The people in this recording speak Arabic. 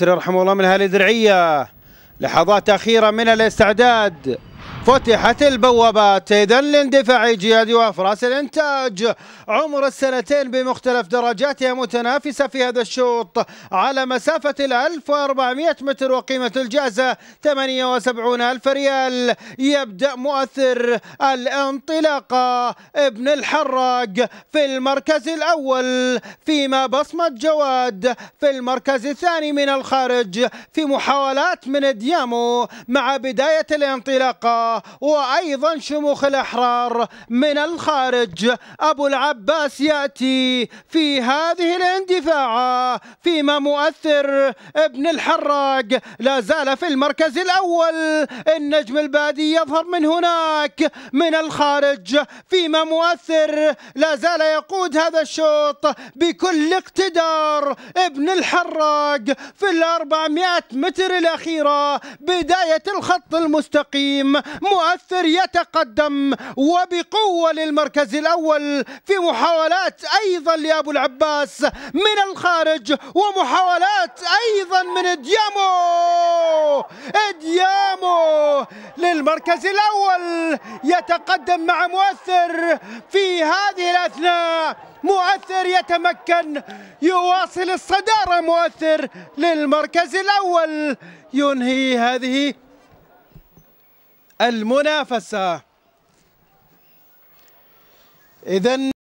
يرحمه الله من هالي الدرعيه لحظات اخيره من الاستعداد فتحت البوابات اذا لاندفاع جياد وافراس الانتاج عمر السنتين بمختلف درجاتها متنافسه في هذا الشوط على مسافه ال 1400 متر وقيمه الجائزه 78000 ريال يبدا مؤثر الانطلاقه ابن الحراق في المركز الاول فيما بصمه جواد في المركز الثاني من الخارج في محاولات من ديامو مع بدايه الانطلاقه وأيضا شموخ الأحرار من الخارج أبو العباس يأتي في هذه الاندفاعة فيما مؤثر ابن الحراق لا زال في المركز الأول النجم البادي يظهر من هناك من الخارج فيما مؤثر لا زال يقود هذا الشوط بكل اقتدار ابن الحراق في الأربعمائة متر الأخيرة بداية الخط المستقيم مؤثر يتقدم وبقوة للمركز الأول في محاولات أيضا لأبو العباس من الخارج ومحاولات أيضا من ديامو ديامو للمركز الأول يتقدم مع مؤثر في هذه الأثناء مؤثر يتمكن يواصل الصدارة مؤثر للمركز الأول ينهي هذه المنافسة إذن